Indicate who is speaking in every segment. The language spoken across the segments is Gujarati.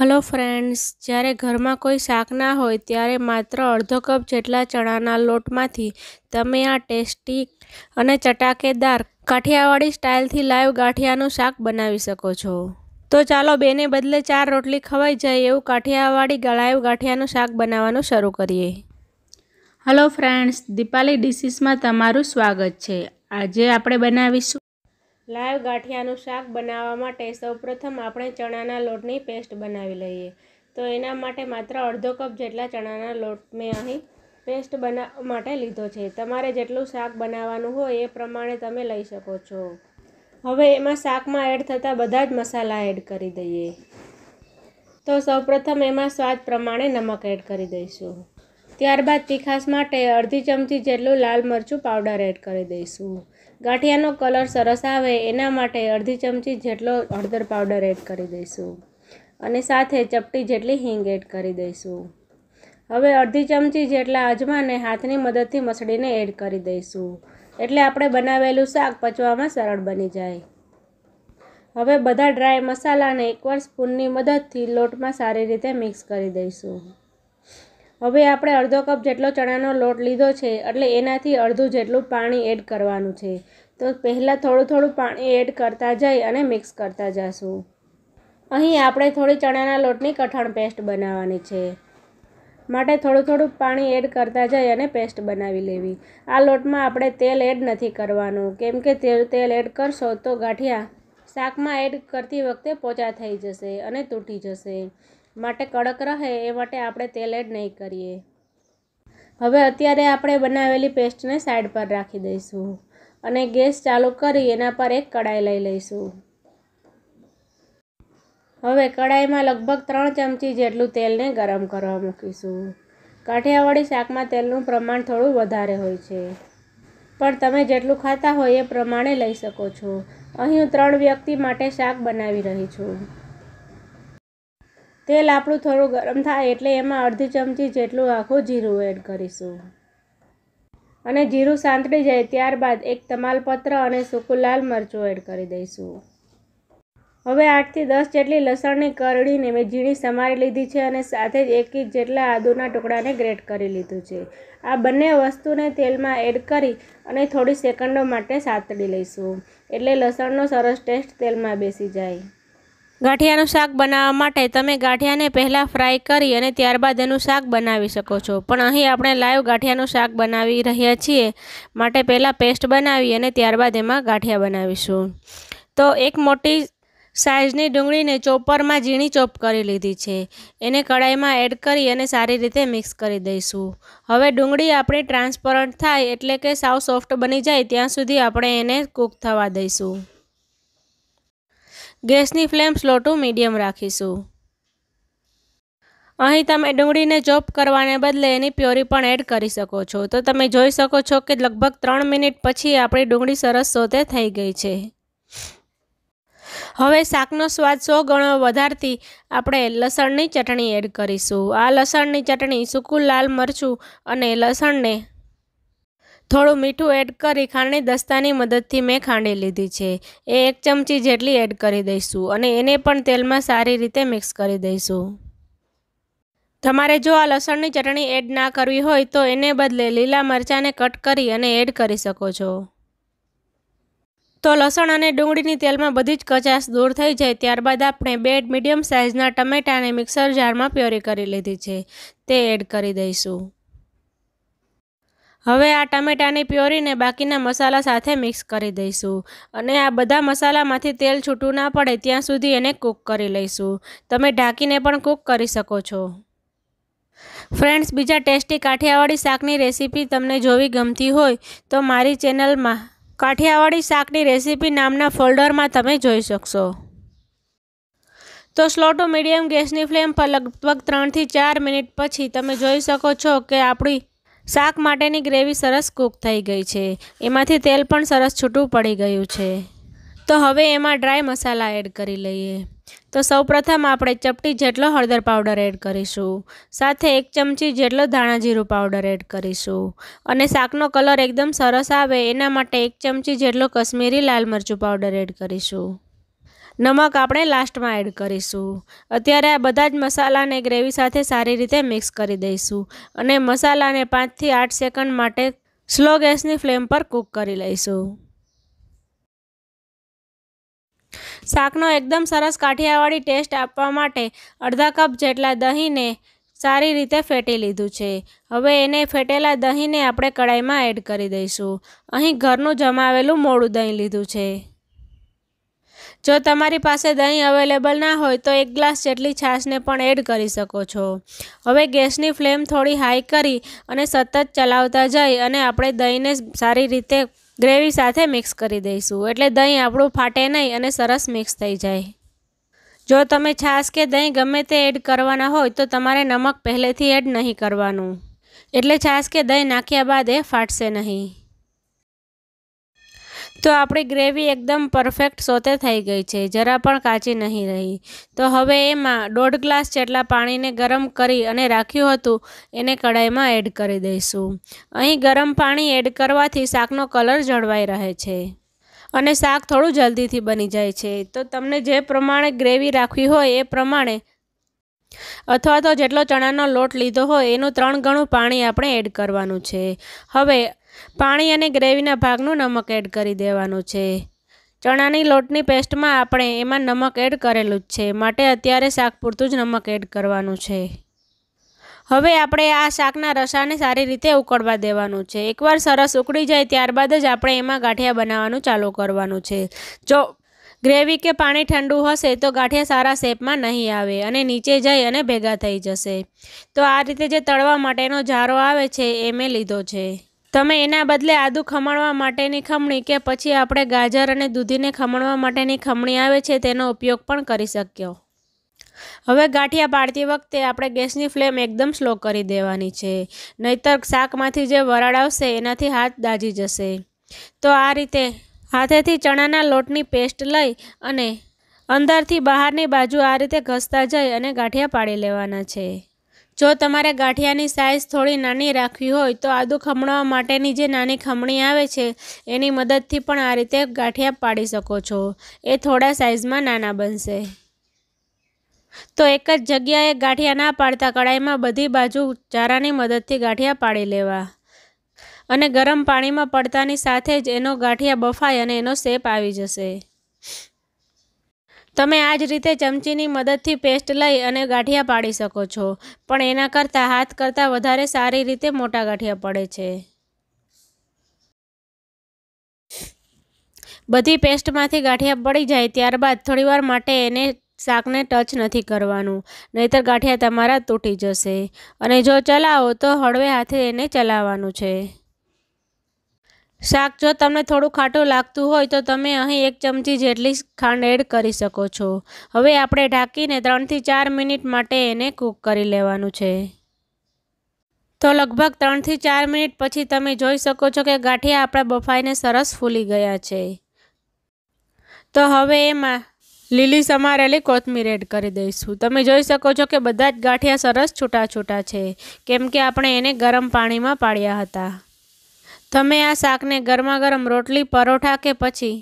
Speaker 1: હલો ફ્રેન્ડ્સ જ્યારે ઘરમાં કોઈ શાક ના હોય ત્યારે માત્ર અડધો કપ જેટલા ચણાના લોટમાંથી તમે આ ટેસ્ટી અને ચટાકેદાર કાઠિયાવાડી સ્ટાઇલથી લાઈવ ગાંઠિયાનું શાક બનાવી શકો છો તો ચાલો બેને બદલે ચાર રોટલી ખવાઈ જાય એવું કાઠિયાવાડી લાઈવ ગાંઠિયાનું શાક બનાવવાનું શરૂ કરીએ હલો ફ્રેન્ડ્સ દીપાલી ડિશિસમાં તમારું સ્વાગત છે આજે આપણે બનાવીશું લાલ ગાંઠિયાનું શાક બનાવવા માટે સૌપ્રથમ આપણે ચણાના લોટની પેસ્ટ બનાવી લઈએ તો એના માટે માત્ર અડધો કપ જેટલા ચણાના લોટ મેં અહીં પેસ્ટ બનાવવા માટે લીધો છે તમારે જેટલું શાક બનાવવાનું હોય એ પ્રમાણે તમે લઈ શકો છો હવે એમાં શાકમાં એડ થતા બધા જ મસાલા એડ કરી દઈએ તો સૌપ્રથમ એમાં સ્વાદ પ્રમાણે નમક એડ કરી દઈશું ત્યારબાદ તીખાસ માટે અડધી ચમચી જેટલું લાલ મરચું પાવડર એડ કરી દઈશું ગાંઠિયાનો કલર સરસ આવે એના માટે અડધી ચમચી જેટલો હળદર પાવડર એડ કરી દઈશું અને સાથે ચપટી જેટલી હિંગ એડ કરી દઈશું હવે અડધી ચમચી જેટલા અજમાને હાથની મદદથી મસળીને એડ કરી દઈશું એટલે આપણે બનાવેલું શાક પચવામાં સરળ બની જાય હવે બધા ડ્રાય મસાલાને એકવાર સ્પૂનની મદદથી લોટમાં સારી રીતે મિક્સ કરી દઈશું હવે આપણે અડધો કપ જેટલો ચણાનો લોટ લીધો છે એટલે એનાથી અડધું જેટલું પાણી એડ કરવાનું છે તો પહેલાં થોડું થોડું પાણી એડ કરતા જઈ અને મિક્સ કરતા જશું અહીં આપણે થોડી ચણાના લોટની કઠણ પેસ્ટ બનાવવાની છે માટે થોડું થોડું પાણી એડ કરતા જઈ અને પેસ્ટ બનાવી લેવી આ લોટમાં આપણે તેલ એડ નથી કરવાનું કેમ કે તેલ એડ કરશો તો ગાંઠિયા શાકમાં એડ કરતી વખતે પોચા થઈ જશે અને તૂટી જશે માટે કડક રહે એ માટે આપણે તેલ એડ નહીં કરીએ હવે અત્યારે આપણે બનાવેલી પેસ્ટને સાઈડ પર રાખી દઈશું અને ગેસ ચાલુ કરી એના પર એક કડાઈ લઈ લઈશું હવે કડાઈમાં લગભગ ત્રણ ચમચી જેટલું તેલને ગરમ કરવા મૂકીશું કાઠિયાવાડી શાકમાં તેલનું પ્રમાણ થોડું વધારે હોય છે પણ તમે જેટલું ખાતા હોય એ પ્રમાણે લઈ શકો છો અહીં હું ત્રણ વ્યક્તિ માટે શાક બનાવી રહી છું તેલ આપણું થોડું ગરમ થાય એટલે એમાં અડધી ચમચી જેટલું આખું જીરું એડ કરીશું અને જીરું સાંતળી જાય ત્યારબાદ એક તમાલપત્ર અને સૂકું લાલ મરચું એડ કરી દઈશું હવે આઠથી દસ જેટલી લસણની કરડીને મેં ઝીણી સમારી લીધી છે અને સાથે જ એક ઇંચ જેટલા આદુના ટુકડાને ગ્રેટ કરી લીધું છે આ બંને વસ્તુને તેલમાં એડ કરી અને થોડી સેકન્ડો માટે સાતડી લઈશું એટલે લસણનો સરસ ટેસ્ટ તેલમાં બેસી જાય ગાંઠિયાનું શાક બનાવવા માટે તમે ગાંઠિયાને પહેલાં ફ્રાય કરી અને ત્યારબાદ એનું શાક બનાવી શકો છો પણ અહીં આપણે લાઈવ ગાંઠિયાનું શાક બનાવી રહ્યા છીએ માટે પહેલાં પેસ્ટ બનાવી અને ત્યારબાદ એમાં ગાંઠિયા બનાવીશું તો એક મોટી સાઇઝની ડુંગળીને ચોપરમાં ઝીણી ચોપ કરી લીધી છે એને કડાઈમાં એડ કરી અને સારી રીતે મિક્સ કરી દઈશું હવે ડુંગળી આપણી ટ્રાન્સપરન્ટ થાય એટલે કે સાવ સોફ્ટ બની જાય ત્યાં સુધી આપણે એને કૂક થવા દઈશું ગેસની ફ્લેમ સ્લો ટુ મીડિયમ રાખીશું અહીં તમે ડુંગળીને ચોપ કરવાને બદલે એની પ્યોરી પણ એડ કરી શકો છો તો તમે જોઈ શકો છો કે લગભગ ત્રણ મિનિટ પછી આપણી ડુંગળી સરસ સોતે થઈ ગઈ છે હવે શાકનો સ્વાદ સો ગણો વધારતી આપણે લસણની ચટણી એડ કરીશું આ લસણની ચટણી સૂકું લાલ મરચું અને લસણને થોડું મીઠું એડ કરી ખાંડની દસ્તાની મદદથી મેં ખાંડી લીધી છે એ એક ચમચી જેટલી એડ કરી દઈશું અને એને પણ તેલમાં સારી રીતે મિક્સ કરી દઈશું તમારે જો આ લસણની ચટણી એડ ના કરવી હોય તો એને બદલે લીલા મરચાંને કટ કરી અને એડ કરી શકો છો તો લસણ અને ડુંગળીની તેલમાં બધી જ કચાશ દૂર થઈ જાય ત્યારબાદ આપણે બે મીડિયમ સાઇઝના ટમેટાને મિક્સર જારમાં પ્યોરી કરી લીધી છે તે એડ કરી દઈશું હવે આ ટામેટાની પ્યોરીને બાકીના મસાલા સાથે મિક્સ કરી દઈશું અને આ બધા મસાલામાંથી તેલ છૂટું ના પડે ત્યાં સુધી એને કૂક કરી લઈશું તમે ઢાંકીને પણ કૂક કરી શકો છો ફ્રેન્ડ્સ બીજા ટેસ્ટી કાઠિયાવાડી શાકની રેસીપી તમને જોવી ગમતી હોય તો મારી ચેનલમાં કાઠિયાવાડી શાકની રેસીપી નામના ફોલ્ડરમાં તમે જોઈ શકશો તો સ્લો ટુ મીડિયમ ગેસની ફ્લેમ પર લગભગ ત્રણથી ચાર મિનિટ પછી તમે જોઈ શકો છો કે આપણી શાક માટેની ગ્રેવી સરસ કૂક થઈ ગઈ છે એમાંથી તેલ પણ સરસ છૂટું પડી ગયું છે તો હવે એમાં ડ્રાય મસાલા એડ કરી લઈએ તો સૌપ્રથમ આપણે ચપટી જેટલો હળદર પાવડર એડ કરીશું સાથે એક ચમચી જેટલો ધાણાજીરું પાવડર એડ કરીશું અને શાકનો કલર એકદમ સરસ આવે એના માટે એક ચમચી જેટલો કશ્મીરી લાલ મરચું પાવડર એડ કરીશું નમક આપણે લાસ્ટમાં એડ કરીશું અત્યારે આ બધા જ મસાલાને ગ્રેવી સાથે સારી રીતે મિક્સ કરી દઈશું અને મસાલાને પાંચથી આઠ સેકન્ડ માટે સ્લો ગેસની ફ્લેમ પર કૂક કરી લઈશું શાકનો એકદમ સરસ કાઠિયાવાડી ટેસ્ટ આપવા માટે અડધા કપ જેટલા દહીંને સારી રીતે ફેટી લીધું છે હવે એને ફેટેલા દહીંને આપણે કડાઈમાં એડ કરી દઈશું અહીં ઘરનું જમાવેલું મોડું દહીં લીધું છે જો તમારી પાસે દહીં અવેલેબલ ના હોય તો એક ગ્લાસ જેટલી છાશને પણ એડ કરી શકો છો હવે ગેસની ફ્લેમ થોડી હાઈ કરી અને સતત ચલાવતા જઈ અને આપણે દહીંને સારી રીતે ગ્રેવી સાથે મિક્સ કરી દઈશું એટલે દહીં આપણું ફાટે નહીં અને સરસ મિક્સ થઈ જાય જો તમે છાશ કે દહીં ગમે તે એડ કરવાના હોય તો તમારે નમક પહેલેથી એડ નહીં કરવાનું એટલે છાશ કે દહીં નાખ્યા બાદ એ ફાટશે નહીં તો આપણી ગ્રેવી એકદમ પરફેક્ટ સોતે થઈ ગઈ છે જરા પણ કાચી નહીં રહી તો હવે એમાં દોઢ ગ્લાસ જેટલા પાણીને ગરમ કરી અને રાખ્યું હતું એને કઢાઈમાં એડ કરી દઈશું અહીં ગરમ પાણી એડ કરવાથી શાકનો કલર જળવાઈ રહે છે અને શાક થોડું જલ્દીથી બની જાય છે તો તમને જે પ્રમાણે ગ્રેવી રાખવી હોય એ પ્રમાણે અથવા તો જેટલો ચણાનો લોટ લીધો હોય એનું ત્રણ ગણું પાણી આપણે એડ કરવાનું છે હવે પાણી અને ગ્રેવીના ભાગનું નમક એડ કરી દેવાનું છે ચણાની લોટની પેસ્ટમાં આપણે એમાં નમક એડ કરેલું જ છે માટે અત્યારે શાક પૂરતું જ નમક એડ કરવાનું છે હવે આપણે આ શાકના રસાને સારી રીતે ઉકળવા દેવાનું છે એકવાર સરસ ઉકળી જાય ત્યારબાદ જ આપણે એમાં ગાંઠિયા બનાવવાનું ચાલુ કરવાનું છે જો ગ્રેવી કે પાણી ઠંડુ હશે તો ગાંઠિયા સારા શેપમાં નહીં આવે અને નીચે જઈ અને ભેગા થઈ જશે તો આ રીતે જે તળવા માટેનો જારો આવે છે એ મેં લીધો છે તમે એના બદલે આદુ ખમણવા માટેની ખમણી કે પછી આપણે ગાજર અને દૂધીને ખમણવા માટેની ખમણી આવે છે તેનો ઉપયોગ પણ કરી શક્યો હવે ગાંઠિયા પાડતી વખતે આપણે ગેસની ફ્લેમ એકદમ સ્લો કરી દેવાની છે નહીતર શાકમાંથી જે વરાળ આવશે એનાથી હાથ દાજી જશે તો આ રીતે હાથેથી ચણાના લોટની પેસ્ટ લઈ અને અંદરથી બહારની બાજુ આ રીતે ઘસતા જઈ અને ગાંઠિયા પાડી લેવાના છે જો તમારે ગાંઠિયાની સાઇઝ થોડી નાની રાખવી હોય તો આદું ખમણવા માટેની જે નાની ખમણી આવે છે એની મદદથી પણ આ રીતે ગાંઠિયા પાડી શકો છો એ થોડા સાઇઝમાં નાના બનશે તો એક જ જગ્યાએ ગાંઠિયા ના પાડતા કડાઈમાં બધી બાજુ ચારાની મદદથી ગાંઠિયા પાડી લેવા અને ગરમ પાણીમાં પડતાની સાથે જ એનો ગાંઠિયા બફાય અને એનો શેપ આવી જશે તમે આ જ રીતે ચમચીની મદદથી પેસ્ટ લઈ અને ગાંઠિયા પાડી શકો છો પણ એના કરતાં હાથ કરતાં વધારે સારી રીતે મોટા ગાંઠિયા પડે છે બધી પેસ્ટમાંથી ગાંઠિયા પડી જાય ત્યારબાદ થોડીવાર માટે એને શાકને ટચ નથી કરવાનું નહીતર ગાંઠિયા તમારા તૂટી જશે અને જો ચલાવો તો હળવે હાથે એને ચલાવવાનું છે શાક જો તમને થોડું ખાટું લાગતું હોય તો તમે અહીં એક ચમચી જેટલી ખાંડ એડ કરી શકો છો હવે આપણે ઢાંકીને ત્રણથી ચાર મિનિટ માટે એને કૂક કરી લેવાનું છે તો લગભગ ત્રણથી ચાર મિનિટ પછી તમે જોઈ શકો છો કે ગાંઠિયા આપણા બફાઈને સરસ ફૂલી ગયા છે તો હવે એમાં લીલી સમારેલી કોથમીર એડ કરી દઈશું તમે જોઈ શકો છો કે બધા જ ગાંઠિયા સરસ છૂટા છૂટા છે કેમ કે આપણે એને ગરમ પાણીમાં પાડ્યા હતા તમે આ શાકને ગરમા ગરમ રોટલી પરોઠા કે પછી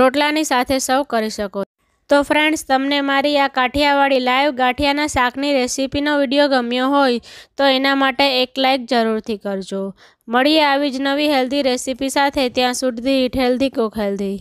Speaker 1: રોટલાની સાથે સર્વ કરી શકો તો ફ્રેન્ડ્સ તમને મારી આ કાઠિયાવાડી લાઈવ ગાંઠિયાના શાકની રેસીપીનો વિડીયો ગમ્યો હોય તો એના માટે એક લાઈક જરૂરથી કરજો મળીએ આવી જ નવી હેલ્ધી રેસીપી સાથે ત્યાં સુધી ઈટ હેલ્ધી કોક હેલ્ધી